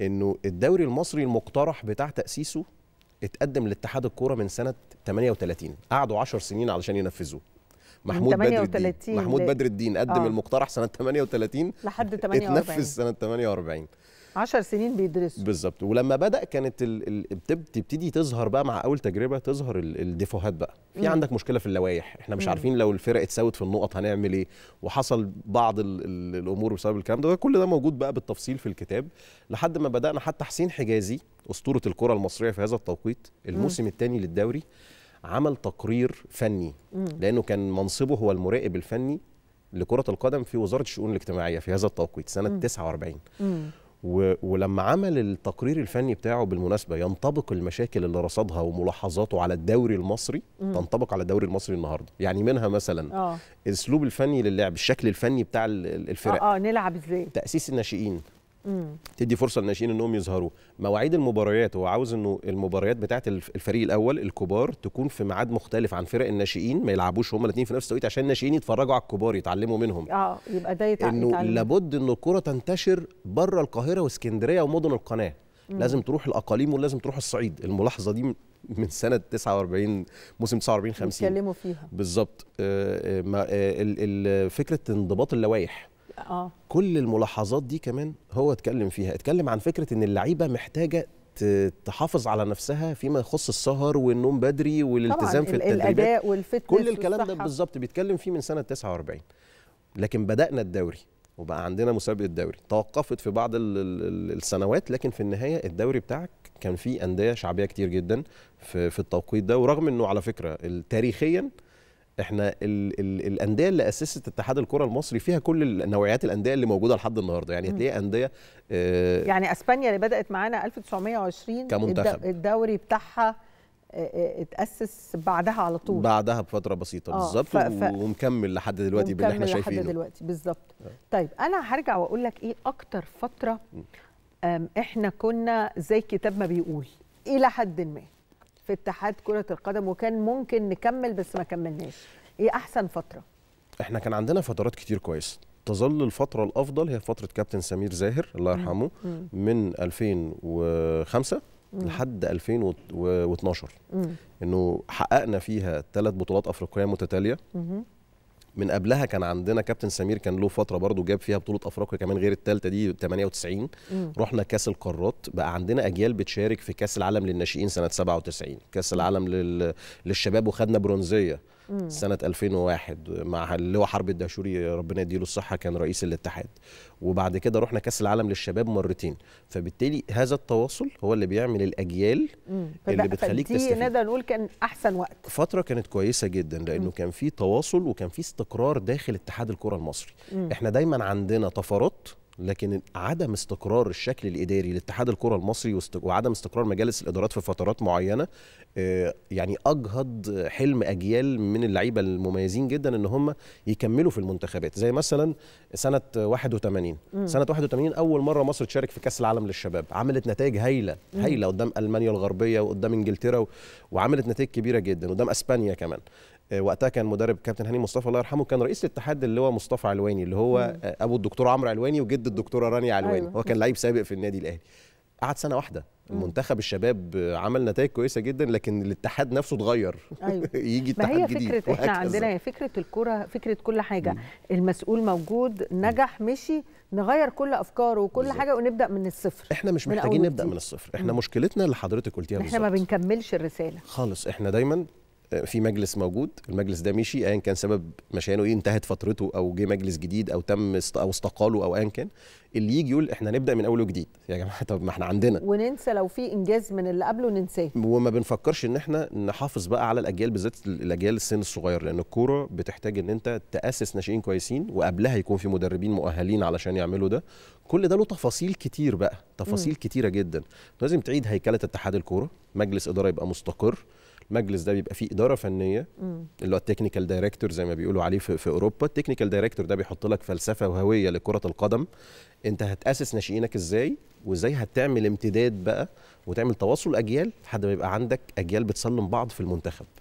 انه الدوري المصري المقترح بتاع تاسيسه اتقدم لاتحاد الكوره من سنه 38 قعدوا 10 سنين علشان ينفذوه محمود بدر الدين محمود بدر الدين قدم آه. المقترح سنه 38 لحد 48 اتنفذ سنه 48 10 سنين بيدرسوا بالظبط ولما بدا كانت ال... ال... بتبتدي تظهر بقى مع اول تجربه تظهر ال... الديفوهات بقى في عندك مشكله في اللوائح احنا مش مم. عارفين لو الفرق اتساوت في النقط هنعمل ايه وحصل بعض ال... ال... الامور بسبب الكلام ده كل ده موجود بقى بالتفصيل في الكتاب لحد ما بدانا حتى حسين حجازي اسطوره الكره المصريه في هذا التوقيت الموسم الثاني للدوري عمل تقرير فني مم. لانه كان منصبه هو المراقب الفني لكره القدم في وزاره الشؤون الاجتماعيه في هذا التوقيت سنه مم. 49 مم. ولما عمل التقرير الفني بتاعه بالمناسبة ينطبق المشاكل اللي رصدها وملاحظاته على الدوري المصري مم. تنطبق على الدوري المصري النهاردة يعني منها مثلا آه. الأسلوب الفني للعب الشكل الفني بتاع الفرق آه, آه نلعب إزاي تأسيس الناشئين تدي فرصه للناشئين انهم يظهروا مواعيد المباريات هو عاوز انه المباريات بتاعه الفريق الاول الكبار تكون في ميعاد مختلف عن فرق الناشئين ما يلعبوش هم الاثنين في نفس التوقيت عشان الناشئين يتفرجوا على الكبار يتعلموا منهم اه يبقى ده يتعلم انه لابد ان الكره تنتشر بره القاهره واسكندريه ومدن القناه مم. لازم تروح الاقاليم ولازم تروح الصعيد الملاحظه دي من سنه 49 موسم 49 50 بيتكلموا فيها بالظبط آه، آه، آه، فكره انضباط اللوائح اه كل الملاحظات دي كمان هو اتكلم فيها اتكلم عن فكره ان اللعيبه محتاجه تحافظ على نفسها فيما يخص السهر والنوم بدري والالتزام في التدريبات الاداء والفتنس كل الكلام ده بالظبط بيتكلم فيه من سنه 49 لكن بدانا الدوري وبقى عندنا مسابقه الدوري توقفت في بعض السنوات لكن في النهايه الدوري بتاعك كان فيه انديه شعبيه كتير جدا في في التوقيت ده ورغم انه على فكره تاريخيا احنا الـ الـ الانديه اللي اسست اتحاد الكره المصري فيها كل نوعيات الانديه اللي موجوده لحد النهارده يعني هتلاقي انديه آه يعني اسبانيا اللي بدات معانا 1920 كمنتخب الدوري بتاعها آه، آه، اتأسس بعدها على طول بعدها بفترة بسيطة آه بالظبط ف... ومكمل لحد دلوقتي باللي احنا شايفينه لحد دلوقتي بالظبط آه. طيب أنا هرجع وأقول لك إيه أكتر فترة احنا كنا زي الكتاب ما بيقول إلى حد ما في اتحاد كره القدم وكان ممكن نكمل بس ما كملناش ايه احسن فتره احنا كان عندنا فترات كتير كويسه تظل الفترة الأفضل هي فترة كابتن سمير زاهر الله يرحمه من 2005 لحد 2012 انه حققنا فيها ثلاث بطولات افريقيه متتاليه مم. من قبلها كان عندنا كابتن سمير كان له فتره برضه جاب فيها بطوله افريقيا كمان غير الثالثه دي 98 مم. رحنا كاس القارات بقى عندنا اجيال بتشارك في كاس العالم للناشئين سنه 97 كاس العالم لل... للشباب وخدنا برونزيه مم. سنه 2001 مع اللواء حرب الدهشوري ربنا يديله الصحه كان رئيس الاتحاد وبعد كده رحنا كاس العالم للشباب مرتين فبالتالي هذا التواصل هو اللي بيعمل الاجيال مم. اللي بتخليك تستفيد نقدر نقول كان احسن وقت فتره كانت كويسه جدا لانه مم. كان في تواصل وكان في استقرار داخل اتحاد الكره المصري مم. احنا دايما عندنا طفرات لكن عدم استقرار الشكل الاداري لاتحاد الكره المصري وعدم استقرار مجالس الادارات في فترات معينه آه، يعني اجهض حلم اجيال من اللعيبه المميزين جدا ان هم يكملوا في المنتخبات زي مثلا سنه 81 م. سنه 81 اول مره مصر تشارك في كاس العالم للشباب عملت نتائج هايله هايله قدام المانيا الغربيه وقدام انجلترا وعملت نتائج كبيره جدا قدام اسبانيا كمان آه، وقتها كان مدرب كابتن هاني مصطفى الله يرحمه كان رئيس الاتحاد اللي هو مصطفى علواني اللي هو آه، ابو الدكتور عمرو علواني وجد الدكتوره رانيا علواني أيوة. هو كان لعيب سابق في النادي الاهلي قعد سنه واحده منتخب الشباب عمل نتائج كويسه جدا لكن الاتحاد نفسه اتغير أيوة. يجي اتحاد جديد ما هي فكره احنا عندنا هي فكره الكره فكره كل حاجه مم. المسؤول موجود نجح مشي نغير كل افكاره وكل بالزبط. حاجه ونبدا من الصفر احنا مش محتاجين نبدا من الصفر احنا مم. مشكلتنا اللي حضرتك قلتيها بالظبط احنا ما بنكملش الرساله خالص احنا دايما في مجلس موجود المجلس ده مشي ايا كان سبب مشانه ايه انتهت فترته او جه مجلس جديد او تم او استقاله او ايا كان اللي يجي يقول احنا نبدا من اول وجديد يا جماعه طب ما احنا عندنا وننسى لو في انجاز من اللي قبله ننساه وما بنفكرش ان احنا نحافظ بقى على الاجيال بالذات الاجيال السن الصغير لان الكوره بتحتاج ان انت تاسس ناشئين كويسين وقبلها يكون في مدربين مؤهلين علشان يعملوا ده كل ده له تفاصيل كتير بقى تفاصيل م. كتيره جدا لازم تعيد هيكله اتحاد الكوره مجلس اداره يبقى مستقر المجلس ده بيبقى فيه اداره فنيه اللي هو التكنيكال دايركتور زي ما بيقولوا عليه في, في اوروبا التكنيكال دايركتور ده بيحط لك فلسفه وهويه لكره القدم انت هتاسس ناشئينك ازاي وازاي هتعمل امتداد بقى وتعمل تواصل اجيال لحد ما يبقى عندك اجيال بتسلم بعض في المنتخب